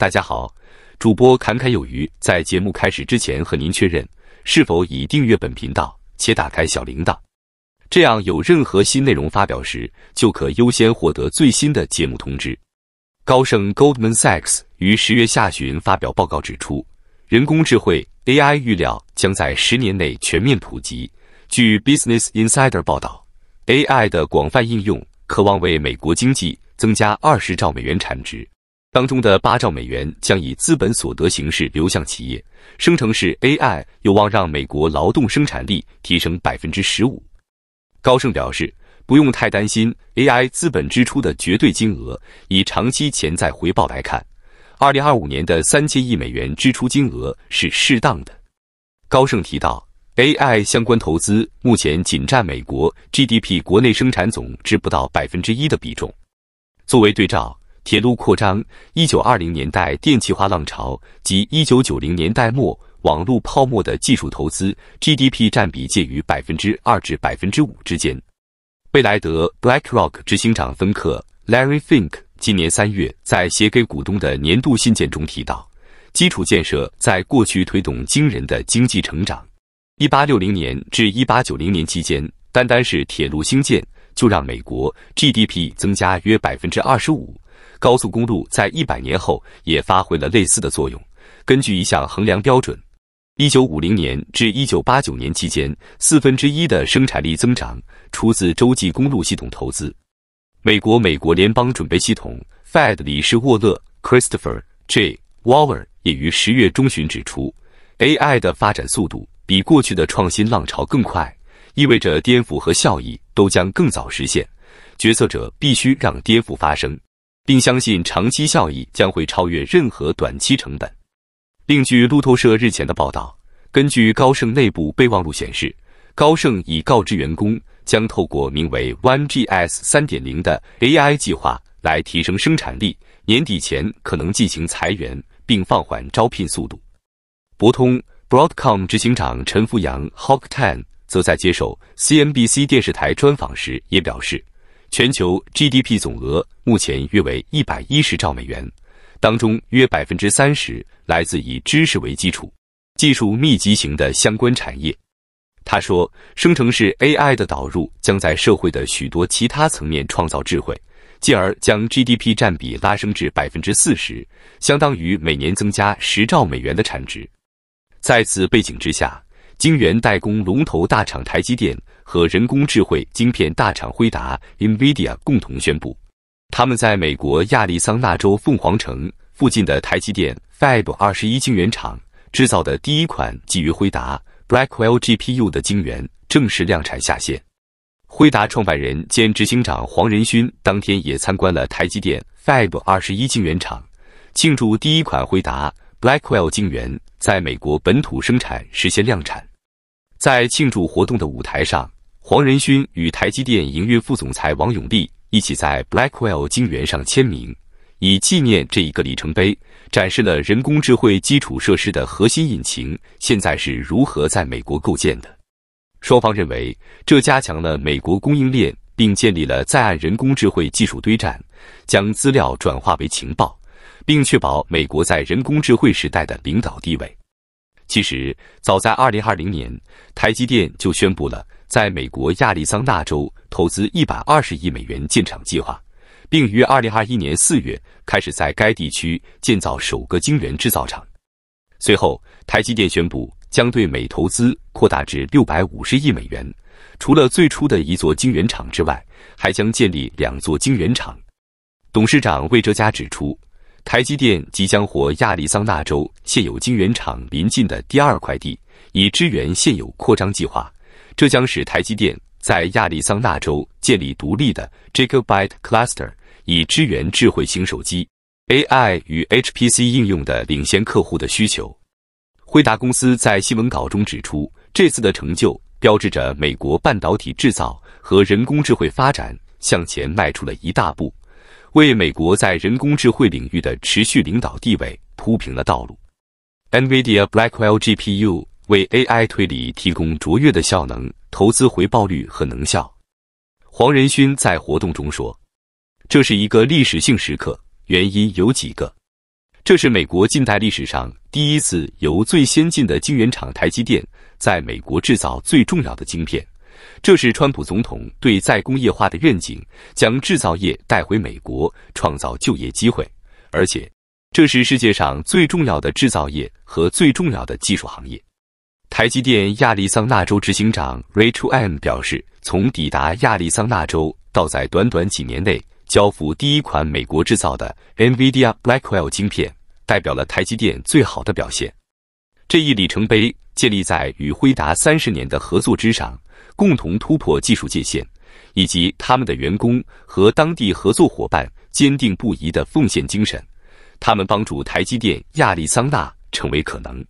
大家好，主播侃侃有余。在节目开始之前，和您确认是否已订阅本频道且打开小铃铛，这样有任何新内容发表时，就可优先获得最新的节目通知。高盛 Goldman Sachs 于十月下旬发表报告指出，人工智慧 AI 预料将在十年内全面普及。据 Business Insider 报道，AI 的广泛应用可望为美国经济增加二十兆美元产值。当中的八兆美元将以资本所得形式流向企业，生成式 AI 有望让美国劳动生产力提升百分之十五。高盛表示，不用太担心 AI 资本支出的绝对金额，以长期潜在回报来看，二零二五年的三千亿美元支出金额是适当的。高盛提到，AI 相关投资目前仅占美国 GDP 国内生产总值不到百分之一的比重。作为对照。铁路扩张、一九二零年代电气化浪潮及一九九零年代末网络泡沫的技术投资，GDP 占比介于百分之二至百分之五之间。贝莱德 （BlackRock） 执行长芬克 （Larry Fink） 今年三月在写给股东的年度信件中提到，基础建设在过去推动惊人的经济成长。一八六零年至一八九零年期间，单单是铁路兴建就让美国 GDP 增加约百分之二十五。高速公路在一百年后也发挥了类似的作用。根据一项衡量标准，1950年至1989年期间，四分之一的生产力增长出自洲际公路系统投资。美国美国联邦准备系统 Fed 理事沃勒 Christopher J. Waller 也于十月中旬指出，AI 的发展速度比过去的创新浪潮更快，意味着颠覆和效益都将更早实现。决策者必须让颠覆发生。并相信长期效益将会超越任何短期成本。另据路透社日前的报道，根据高盛内部备忘录显示，高盛已告知员工，将透过名为 One G S 三点零的 AI 计划来提升生产力，年底前可能进行裁员，并放缓招聘速度。博通 Broadcom 执行长陈福阳 h o w k Tan） 则在接受 CNBC 电视台专访时也表示。全球 GDP 总额目前约为一百一十兆美元，当中约百分之三十来自以知识为基础、技术密集型的相关产业。他说，生成式 AI 的导入将在社会的许多其他层面创造智慧，进而将 GDP 占比拉升至百分之四十，相当于每年增加十兆美元的产值。在此背景之下，晶圆代工龙头大厂台积电。和人工智慧晶片大厂辉达 （NVIDIA） 共同宣布，他们在美国亚利桑那州凤凰城附近的台积电 Fab 21晶圆厂制造的第一款基于辉达 Blackwell GPU 的晶圆正式量产下线。辉达创办人兼执行长黄仁勋当天也参观了台积电 Fab 21晶圆厂，庆祝第一款辉达 Blackwell 晶圆在美国本土生产实现量产。在庆祝活动的舞台上，黄仁勋与台积电营运副总裁王永利一起在 Blackwell 晶圆上签名，以纪念这一个里程碑，展示了人工智慧基础设施的核心引擎现在是如何在美国构建的。双方认为，这加强了美国供应链，并建立了在岸人工智慧技术堆栈，将资料转化为情报，并确保美国在人工智慧时代的领导地位。其实，早在2020年，台积电就宣布了。在美国亚利桑那州投资120亿美元建厂计划，并于2021年4月开始在该地区建造首个晶圆制造厂。随后，台积电宣布将对美投资扩大至650亿美元，除了最初的一座晶圆厂之外，还将建立两座晶圆厂。董事长魏哲嘉指出，台积电即将获亚利桑那州现有晶圆厂临近的第二块地，以支援现有扩张计划。这将使台积电在亚利桑那州建立独立的 Gigabyte Cluster，以支援智慧型手机 AI 与 HPC 应用的领先客户的需求。辉达公司在新闻稿中指出，这次的成就标志着美国半导体制造和人工智慧发展向前迈出了一大步，为美国在人工智慧领域的持续领导地位铺平了道路。NVIDIA Blackwell GPU。为 AI 推理提供卓越的效能、投资回报率和能效。黄仁勋在活动中说：“这是一个历史性时刻，原因有几个：这是美国近代历史上第一次由最先进的晶圆厂台积电在美国制造最重要的晶片；这是川普总统对再工业化的愿景，将制造业带回美国，创造就业机会；而且这是世界上最重要的制造业和最重要的技术行业。”台积电亚利桑那州执行长 Rachel M 表示：“从抵达亚利桑那州到在短短几年内交付第一款美国制造的 NVIDIA Blackwell 晶片，代表了台积电最好的表现。这一里程碑建立在与辉达三十年的合作之上，共同突破技术界限，以及他们的员工和当地合作伙伴坚定不移的奉献精神。他们帮助台积电亚利桑那成为可能。”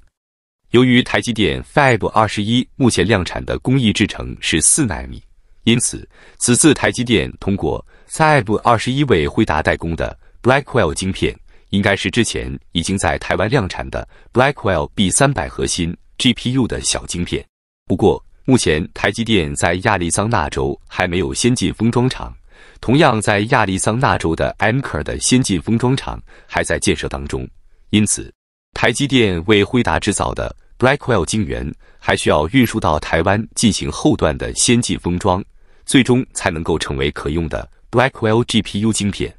由于台积电 Fab 二十一目前量产的工艺制程是四纳米，因此此次台积电通过 Fab 二十一位辉达代工的 Blackwell 晶片，应该是之前已经在台湾量产的 Blackwell B 三百核心 GPU 的小晶片。不过，目前台积电在亚利桑那州还没有先进封装厂，同样在亚利桑那州的 Anker 的先进封装厂还在建设当中，因此。台积电为辉达制造的 Blackwell 晶圆，还需要运输到台湾进行后段的先进封装，最终才能够成为可用的 Blackwell GPU 晶片。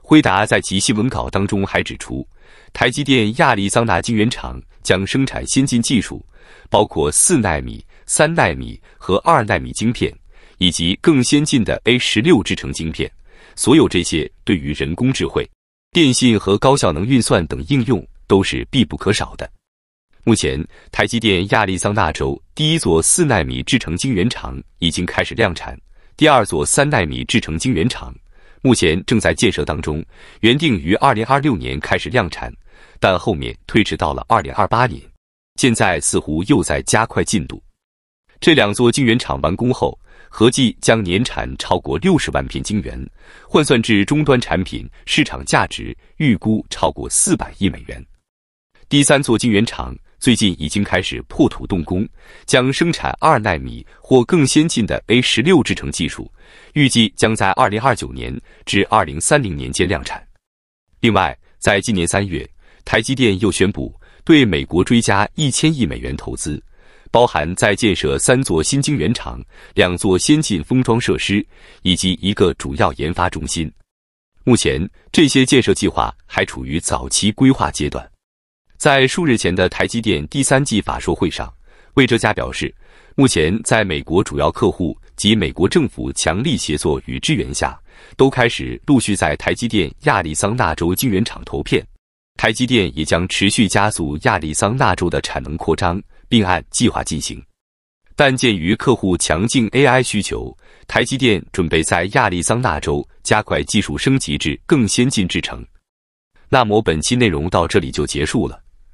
辉达在其新闻稿当中还指出，台积电亚利桑那晶圆厂将生产先进技术，包括四纳米、三纳米和二纳米晶片，以及更先进的 A16 制程晶片。所有这些对于人工智慧、电信和高效能运算等应用。都是必不可少的。目前，台积电亚利桑那州第一座四纳米制程晶圆厂已经开始量产，第二座三纳米制程晶圆厂目前正在建设当中，原定于二零二六年开始量产，但后面推迟到了二零二八年，现在似乎又在加快进度。这两座晶圆厂完工后，合计将年产超过六十万片晶圆，换算至终端产品，市场价值预估超过四百亿美元。第三座晶圆厂最近已经开始破土动工，将生产二纳米或更先进的 A 十六制程技术，预计将在二零二九年至二零三零年间量产。另外，在今年三月，台积电又宣布对美国追加一千亿美元投资，包含在建设三座新晶圆厂、两座先进封装设施以及一个主要研发中心。目前，这些建设计划还处于早期规划阶段。在数日前的台积电第三季法说会上，魏哲家表示，目前在美国主要客户及美国政府强力协作与支援下，都开始陆续在台积电亚利桑那州晶圆厂投片。台积电也将持续加速亚利桑那州的产能扩张，并按计划进行。但鉴于客户强劲 AI 需求，台积电准备在亚利桑那州加快技术升级至更先进制程。那么本期内容到这里就结束了。